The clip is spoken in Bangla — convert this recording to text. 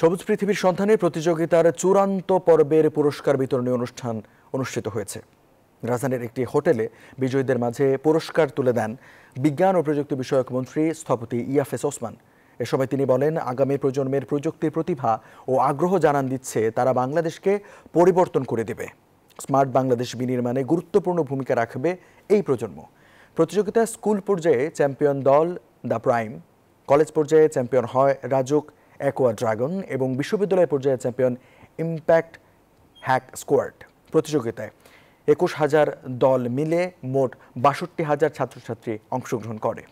সবুজ পৃথিবীর সন্ধানে প্রতিযোগিতার চূড়ান্ত পর্বের পুরস্কার বিতরণী অনুষ্ঠান অনুষ্ঠিত হয়েছে রাজধানীর একটি হোটেলে বিজয়ীদের মাঝে পুরস্কার তুলে দেন বিজ্ঞান ও প্রযুক্তি বিষয়ক মন্ত্রী স্থপতি ইয়াফেস ওসমান এ সময় তিনি বলেন আগামী প্রজন্মের প্রযুক্তির প্রতিভা ও আগ্রহ জানান দিচ্ছে তারা বাংলাদেশকে পরিবর্তন করে দেবে স্মার্ট বাংলাদেশ বিনির্মাণে গুরুত্বপূর্ণ ভূমিকা রাখবে এই প্রজন্ম প্রতিযোগিতায় স্কুল পর্যায়ে চ্যাম্পিয়ন দল দ্য প্রাইম কলেজ পর্যায়ে চ্যাম্পিয়ন হয় রাজুক অ্যাকোয়া ড্রাগন এবং বিশ্ববিদ্যালয় পর্যায়ের চ্যাম্পিয়ন ইম্প্যাক্ট হ্যাক স্কোয়াড প্রতিযোগিতায় একুশ হাজার দল মিলে মোট বাষট্টি হাজার ছাত্রছাত্রী অংশগ্রহণ করে